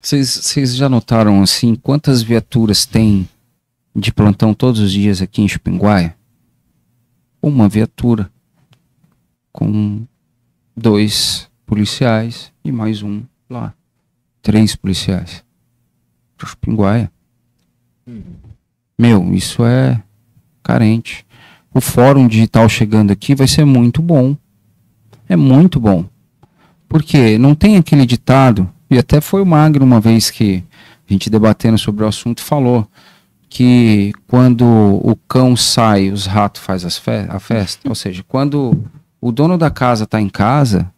Vocês já notaram assim quantas viaturas tem de plantão todos os dias aqui em Chupinguaia? Uma viatura com dois policiais e mais um lá. Três policiais. Chupinguaia. Meu, isso é carente. O fórum digital chegando aqui vai ser muito bom. É muito bom. Porque não tem aquele ditado e até foi o Magno, uma vez que a gente debatendo sobre o assunto, falou que quando o cão sai, os ratos fazem fe a festa. Ou seja, quando o dono da casa está em casa,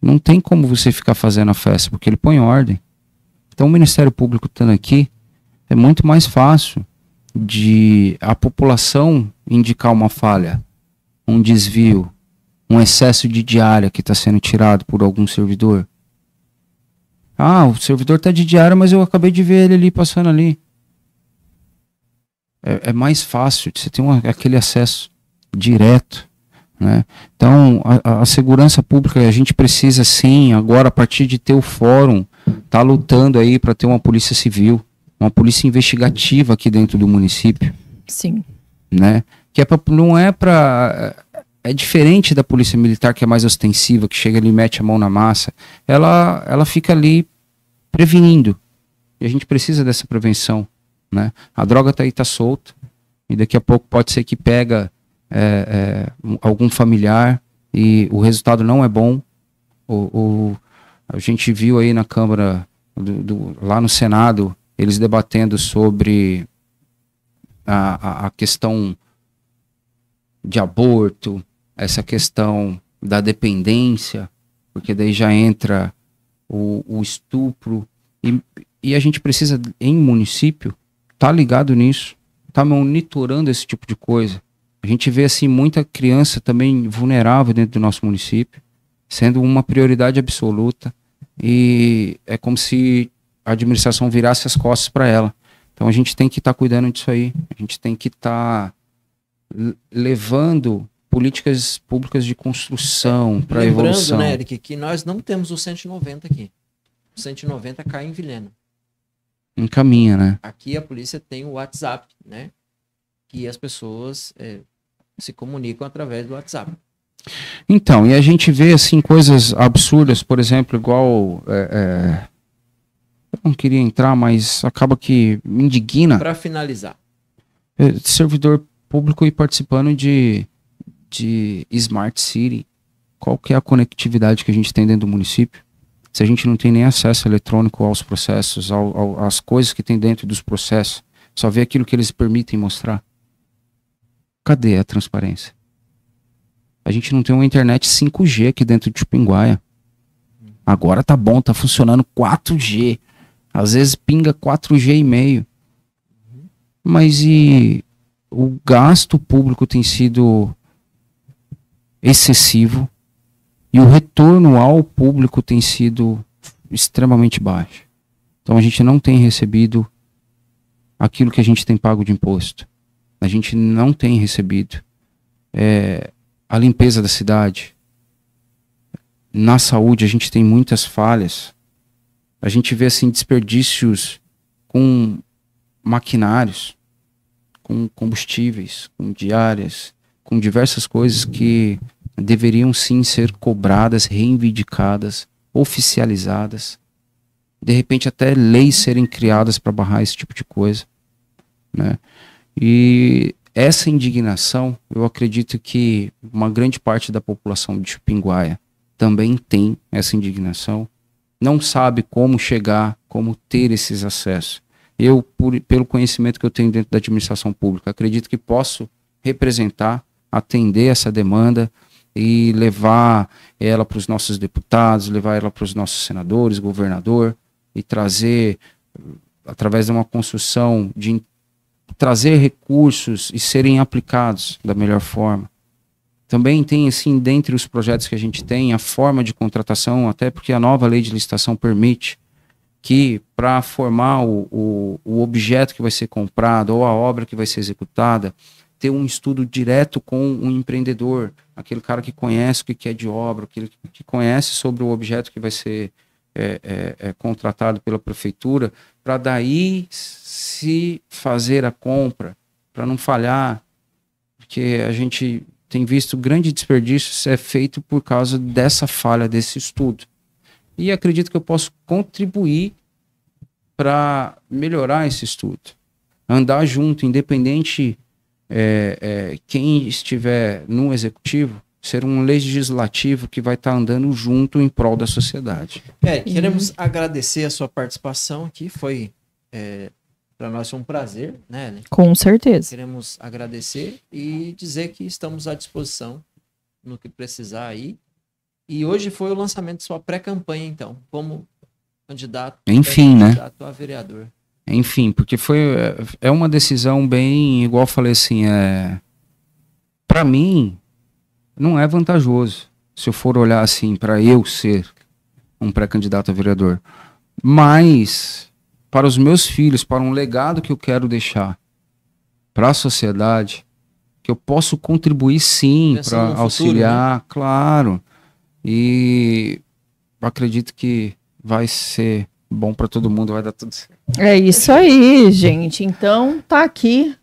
não tem como você ficar fazendo a festa, porque ele põe ordem. Então o Ministério Público estando aqui, é muito mais fácil de a população indicar uma falha, um desvio, um excesso de diária que está sendo tirado por algum servidor, ah, o servidor está de diário, mas eu acabei de ver ele ali passando ali. É, é mais fácil, você tem uma, aquele acesso direto. Né? Então, a, a, segurança pública, a gente precisa sim, agora a partir de ter o fórum, tá lutando aí para ter uma polícia civil, uma polícia investigativa aqui dentro do município. Sim. Né? Que é pra, não é para é diferente da polícia militar que é mais ostensiva, que chega ali e mete a mão na massa. Ela, ela fica ali prevenindo. E a gente precisa dessa prevenção, né? A droga tá aí, tá solta. E daqui a pouco pode ser que pega é, é, algum familiar e o resultado não é bom. O, o a gente viu aí na Câmara, do, do, lá no Senado, eles debatendo sobre a, a, a questão de aborto, essa questão da dependência, porque daí já entra o, o estupro. E, e a gente precisa, em município, tá ligado nisso, tá monitorando esse tipo de coisa. A gente vê assim muita criança também vulnerável dentro do nosso município, sendo uma prioridade absoluta e é como se a administração virasse as costas para ela. Então a gente tem que estar tá cuidando disso aí, a gente tem que estar tá levando políticas públicas de construção para evolução. Lembrando, né, Eric, que nós não temos o 190 aqui. O 190 cai em Vilhena. Encaminha, né? Aqui a polícia tem o WhatsApp, né? Que as pessoas é, se comunicam através do WhatsApp. Então, e a gente vê assim coisas absurdas, por exemplo, igual. É, é... Eu não queria entrar, mas acaba que me indigna. Para finalizar. É, servidor público e participando de de Smart City, qual que é a conectividade que a gente tem dentro do município? Se a gente não tem nem acesso eletrônico aos processos, ao, ao, às coisas que tem dentro dos processos, só vê aquilo que eles permitem mostrar. Cadê a transparência? A gente não tem uma internet 5G aqui dentro de Chupinguaia. Agora tá bom, tá funcionando 4G. Às vezes pinga 4G e meio. Mas e o gasto público tem sido excessivo e o retorno ao público tem sido extremamente baixo. Então a gente não tem recebido aquilo que a gente tem pago de imposto. A gente não tem recebido é, a limpeza da cidade. Na saúde a gente tem muitas falhas. A gente vê assim desperdícios com maquinários, com combustíveis, com diárias, com diversas coisas que deveriam sim ser cobradas, reivindicadas, oficializadas. De repente, até leis serem criadas para barrar esse tipo de coisa. Né? E essa indignação, eu acredito que uma grande parte da população de Chupinguaia também tem essa indignação, não sabe como chegar, como ter esses acessos. Eu, por, pelo conhecimento que eu tenho dentro da administração pública, acredito que posso representar, atender essa demanda, e levar ela para os nossos deputados, levar ela para os nossos senadores, governador, e trazer, através de uma construção, de trazer recursos e serem aplicados da melhor forma. Também tem, assim, dentre os projetos que a gente tem, a forma de contratação, até porque a nova lei de licitação permite que, para formar o, o, o objeto que vai ser comprado ou a obra que vai ser executada, ter um estudo direto com um empreendedor, aquele cara que conhece o que é de obra, aquele que conhece sobre o objeto que vai ser é, é, é contratado pela prefeitura, para daí se fazer a compra, para não falhar, porque a gente tem visto grande desperdício ser feito por causa dessa falha desse estudo. E acredito que eu posso contribuir para melhorar esse estudo, andar junto, independente é, é, quem estiver num executivo ser um legislativo que vai estar tá andando junto em prol da sociedade. É, queremos uhum. agradecer a sua participação aqui, foi é, para nós um prazer, né? Com certeza. Queremos agradecer e dizer que estamos à disposição no que precisar aí. E hoje foi o lançamento de sua pré-campanha, então, como candidato. Enfim, né? Candidato a vereador. Enfim, porque foi é uma decisão bem igual falei assim, é para mim não é vantajoso se eu for olhar assim para eu ser um pré-candidato a vereador, mas para os meus filhos, para um legado que eu quero deixar para a sociedade, que eu posso contribuir sim para auxiliar, futuro, né? claro. E acredito que vai ser bom para todo mundo, vai dar tudo certo. É isso aí, gente. Então, tá aqui